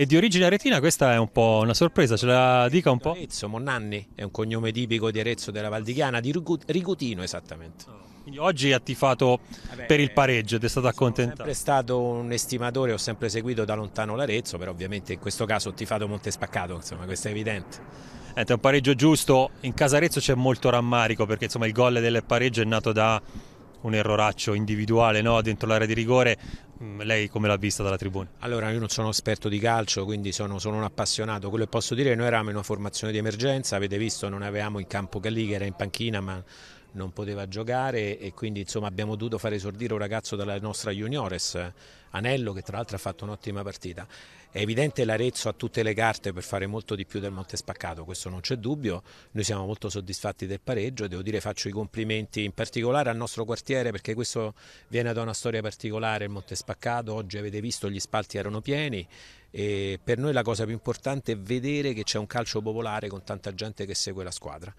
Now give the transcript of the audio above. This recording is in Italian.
E di origine aretina questa è un po' una sorpresa, ce la dica un po'? Arezzo, Monnanni, è un cognome tipico di Arezzo della Valdichiana, di Rigutino esattamente. Oh, quindi oggi ha tifato Vabbè, per il eh, pareggio ed è stato accontentato. Sono sempre stato un estimatore, ho sempre seguito da lontano l'Arezzo, però ovviamente in questo caso ho tifato Spaccato, insomma questo è evidente. È un pareggio giusto, in casa Arezzo c'è molto rammarico perché insomma, il gol del pareggio è nato da un erroraccio individuale no? dentro l'area di rigore. Mm, lei come l'ha vista dalla tribuna? Allora io non sono esperto di calcio quindi sono, sono un appassionato, quello che posso dire è che noi eravamo in una formazione di emergenza, avete visto non avevamo in campo Galli che era in panchina ma non poteva giocare e quindi insomma, abbiamo dovuto fare esordire un ragazzo dalla nostra juniores, Anello che tra l'altro ha fatto un'ottima partita. È evidente l'Arezzo ha tutte le carte per fare molto di più del Monte Spaccato, questo non c'è dubbio, noi siamo molto soddisfatti del pareggio e devo dire faccio i complimenti in particolare al nostro quartiere perché questo viene da una storia particolare, il Monte Spaccato, oggi avete visto gli spalti erano pieni e per noi la cosa più importante è vedere che c'è un calcio popolare con tanta gente che segue la squadra.